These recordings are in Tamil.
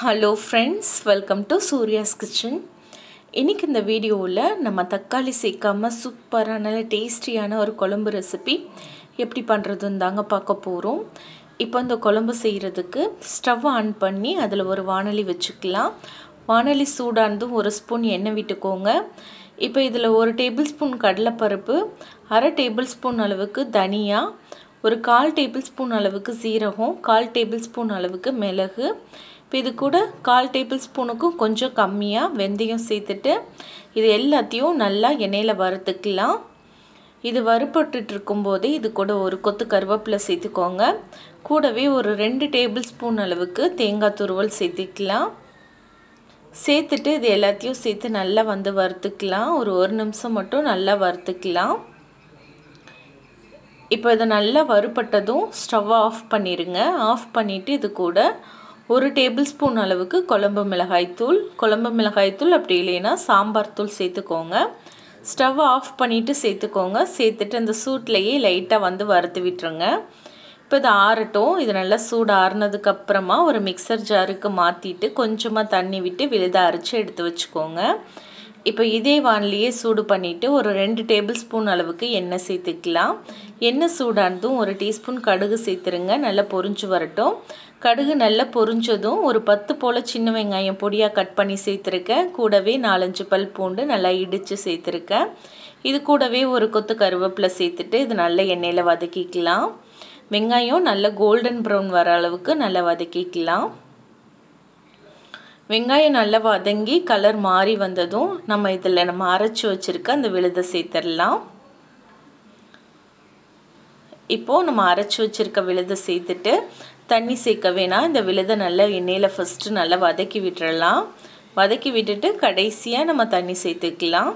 hello friends welcome to Surya's kitchen இன்றைக்கி இந்த வீடியோவில் நம்ம தக்காளி சேர்க்காமல் சூப்பரான நல்ல டேஸ்டியான ஒரு குழம்பு ரெசிபி எப்படி பண்ணுறதுன்னு தாங்க பார்க்க போகிறோம் இப்போ இந்த குழம்பு செய்கிறதுக்கு ஸ்டவ் ஆன் பண்ணி அதில் ஒரு வானொலி வச்சுக்கலாம் வானொலி சூடானதும் ஒரு ஸ்பூன் எண்ணெய் விட்டுக்கோங்க இப்போ இதில் ஒரு டேபிள் ஸ்பூன் கடலைப்பருப்பு அரை டேபிள் ஸ்பூன் அளவுக்கு தனியா ஒரு கால் டேபிள் ஸ்பூன் அளவுக்கு சீரகம் கால் டேபிள் ஸ்பூன் அளவுக்கு மிளகு இப்போ இது கூட கால் டேபிள் ஸ்பூனுக்கும் கொஞ்சம் கம்மியாக வெந்தயம் சேர்த்துட்டு இது எல்லாத்தையும் நல்லா எண்ணெயில் வறுத்துக்கலாம் இது வறுபட்டுருக்கும் போதே இது கூட ஒரு கொத்து கருவேப்பிலை சேர்த்துக்கோங்க கூடவே ஒரு ரெண்டு டேபிள் ஸ்பூன் அளவுக்கு தேங்காய் துருவல் சேர்த்துக்கலாம் சேர்த்துட்டு இது எல்லாத்தையும் சேர்த்து நல்லா வந்து வறுத்துக்கலாம் ஒரு ஒரு நிமிஷம் மட்டும் நல்லா வறுத்துக்கலாம் இப்போ இதை நல்லா வறுபட்டதும் ஸ்டவ் ஆஃப் பண்ணிடுங்க ஆஃப் பண்ணிவிட்டு இது கூட ஒரு டேபிள் ஸ்பூன் அளவுக்கு குழம்பு மிளகாய்த்தூள் குழம்பு மிளகாய்த்தூள் அப்படி இல்லைன்னா சாம்பார் தூள் சேர்த்துக்கோங்க ஸ்டவ் ஆஃப் பண்ணிவிட்டு சேர்த்துக்கோங்க சேர்த்துட்டு அந்த சூட்லேயே லைட்டாக வந்து வறுத்து விட்டுருங்க இப்போ இது ஆறட்டும் இது நல்லா சூடு ஆறுனதுக்கப்புறமா ஒரு மிக்சர் ஜாருக்கு மாற்றிட்டு கொஞ்சமாக தண்ணி விட்டு விழுத அரைச்சி எடுத்து வச்சுக்கோங்க இப்போ இதே வானிலையே சூடு பண்ணிவிட்டு ஒரு ரெண்டு டேபிள் ஸ்பூன் அளவுக்கு எண்ணெய் சேர்த்துக்கலாம் எண்ணெய் சூடானதும் ஒரு டீஸ்பூன் கடுகு சேர்த்துருங்க நல்லா பொறிஞ்சு வரட்டும் கடுகு நல்லா பொறிஞ்சதும் ஒரு பத்து போல் சின்ன வெங்காயம் பொடியாக கட் பண்ணி சேர்த்துருக்கேன் கூடவே நாலஞ்சு பல் பூண்டு நல்லா இடித்து சேர்த்துருக்கேன் இது கூடவே ஒரு கொத்து கருவேப்பிலை சேர்த்துட்டு இது நல்ல எண்ணெயில் வதக்கிக்கலாம் வெங்காயம் நல்ல கோல்டன் ப்ரௌன் வர அளவுக்கு நல்லா வதக்கிக்கலாம் வெங்காயம் நல்லா வதங்கி கலர் மாறி வந்ததும் நம்ம இதில் நம்ம அரைச்சி வச்சுருக்க அந்த விழுதை சேர்த்துடலாம் இப்போது நம்ம அரைச்சி வச்சுருக்க விழுதை சேர்த்துட்டு தண்ணி சேர்க்க வேணாம் இந்த விழுதை நல்லா எண்ணெயில் ஃபஸ்ட்டு நல்லா வதக்கி விட்டுடலாம் வதக்கி விட்டுட்டு கடைசியாக நம்ம தண்ணி சேர்த்துக்கலாம்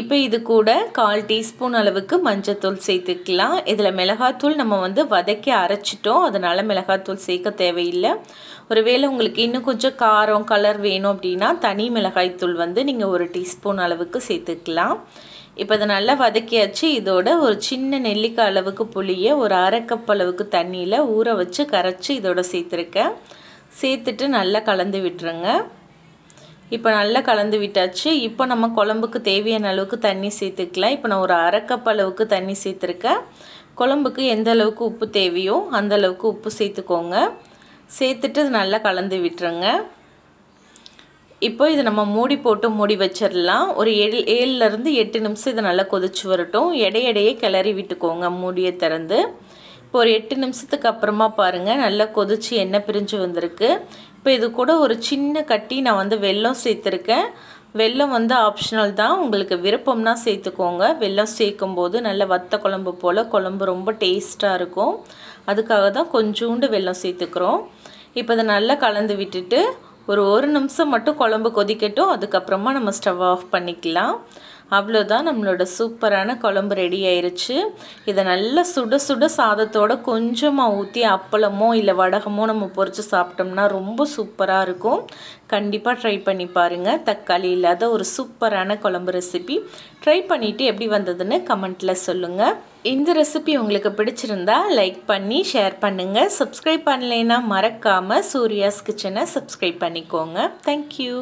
இப்போ இது கூட கால் டீஸ்பூன் அளவுக்கு மஞ்சத்தூள் சேர்த்துக்கலாம் இதில் மிளகாத்தூள் நம்ம வந்து வதக்கி அரைச்சிட்டோம் அதனால் மிளகாத்தூள் சேர்க்க தேவையில்லை ஒருவேளை உங்களுக்கு இன்னும் கொஞ்சம் காரம் கலர் வேணும் அப்படின்னா தனி மிளகாய்த்தூள் வந்து நீங்கள் ஒரு டீஸ்பூன் அளவுக்கு சேர்த்துக்கலாம் இப்போ இதை நல்லா வதக்கியாச்சு இதோட ஒரு சின்ன நெல்லிக்காய் அளவுக்கு புளியை ஒரு அரைக்கப் அளவுக்கு தண்ணியில் ஊற வச்சு கரைச்சி இதோட சேர்த்துருக்கேன் சேர்த்துட்டு நல்லா கலந்து விட்டுருங்க இப்போ நல்லா கலந்து விட்டாச்சு இப்போ நம்ம குழம்புக்கு தேவையான அளவுக்கு தண்ணி சேர்த்துக்கலாம் இப்போ நான் ஒரு அரைக்கப் அளவுக்கு தண்ணி சேர்த்துருக்கேன் குழம்புக்கு எந்த அளவுக்கு உப்பு தேவையோ அந்த அளவுக்கு உப்பு சேர்த்துக்கோங்க சேர்த்துட்டு நல்லா கலந்து விட்டுருங்க இப்போ இது நம்ம மூடி போட்டு மூடி வச்சிடலாம் ஒரு ஏழு ஏழுலேருந்து எட்டு நிமிஷம் இதை நல்லா கொதிச்சு வரட்டும் இடையிடையே கிளறி விட்டுக்கோங்க மூடியை திறந்து இப்போ ஒரு எட்டு நிமிஷத்துக்கு அப்புறமா பாருங்கள் நல்லா கொதிச்சு எண்ணெய் பிரிஞ்சு வந்திருக்கு இப்போ இது கூட ஒரு சின்ன கட்டி நான் வந்து வெல்லம் சேர்த்துருக்கேன் வெல்லம் வந்து ஆப்ஷனல் தான் உங்களுக்கு விருப்பம்னா சேர்த்துக்கோங்க வெல்லம் சேர்க்கும் போது நல்ல வத்த குழம்பு போல் குழம்பு ரொம்ப டேஸ்ட்டாக இருக்கும் அதுக்காக தான் கொஞ்சோண்டு வெல்லம் சேர்த்துக்கிறோம் இப்போ இதை நல்லா கலந்து விட்டுட்டு ஒரு ஒரு நிமிஷம் மட்டும் குழம்பு கொதிக்கட்டும் அதுக்கப்புறமா நம்ம ஸ்டவ் ஆஃப் பண்ணிக்கலாம் அவ்வளோதான் நம்மளோட சூப்பரான குழம்பு ரெடி ஆயிடுச்சு இதை நல்லா சுட சுட சாதத்தோட கொஞ்சமாக ஊற்றி அப்பளமோ இல்லை வடகமோ நம்ம பொறிச்சு சாப்பிட்டோம்னா ரொம்ப சூப்பராக இருக்கும் கண்டிப்பாக ட்ரை பண்ணி பாருங்கள் தக்காளி இல்லாத ஒரு சூப்பரான குழம்பு ரெசிபி ட்ரை பண்ணிவிட்டு எப்படி வந்ததுன்னு கமெண்ட்டில் சொல்லுங்கள் இந்த ரெசிபி உங்களுக்கு பிடிச்சிருந்தா லைக் பண்ணி ஷேர் பண்ணுங்கள் சப்ஸ்கிரைப் பண்ணலைன்னா மறக்காமல் சூர்யாஸ் கிச்சனை சப்ஸ்கிரைப் பண்ணிக்கோங்க தேங்க்யூ